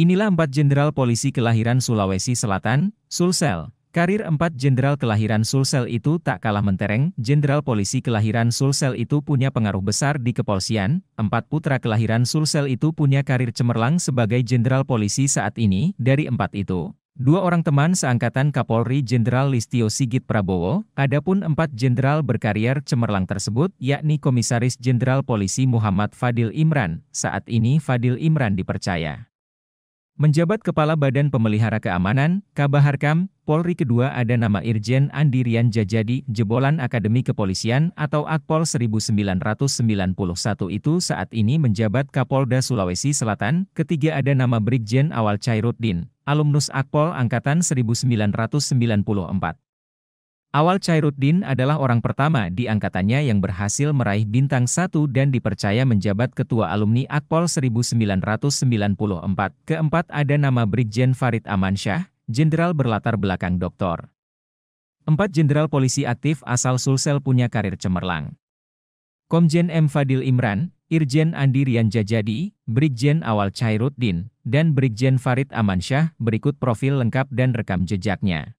Inilah empat jenderal polisi kelahiran Sulawesi Selatan, Sulsel. Karir empat jenderal kelahiran Sulsel itu tak kalah mentereng, jenderal polisi kelahiran Sulsel itu punya pengaruh besar di kepolisian, empat putra kelahiran Sulsel itu punya karir cemerlang sebagai jenderal polisi saat ini, dari empat itu. Dua orang teman seangkatan Kapolri Jenderal Listio Sigit Prabowo, adapun empat jenderal berkarier cemerlang tersebut, yakni Komisaris Jenderal Polisi Muhammad Fadil Imran, saat ini Fadil Imran dipercaya Menjabat Kepala Badan Pemelihara Keamanan, Kabaharkam, Polri kedua ada nama Irjen Andirian Jajadi, jebolan Akademi Kepolisian atau Akpol 1991 itu saat ini menjabat Kapolda Sulawesi Selatan, ketiga ada nama Brigjen Awal Cairuddin, alumnus Akpol Angkatan 1994. Awal Chairuddin adalah orang pertama di angkatannya yang berhasil meraih bintang satu dan dipercaya menjabat ketua alumni Akpol 1994. Keempat ada nama Brigjen Farid Amansyah, jenderal berlatar belakang doktor. Empat jenderal polisi aktif asal Sulsel punya karir cemerlang. Komjen M. Fadil Imran, Irjen Andi Rian Jajadi, Brigjen Awal Chairuddin, dan Brigjen Farid Amansyah berikut profil lengkap dan rekam jejaknya.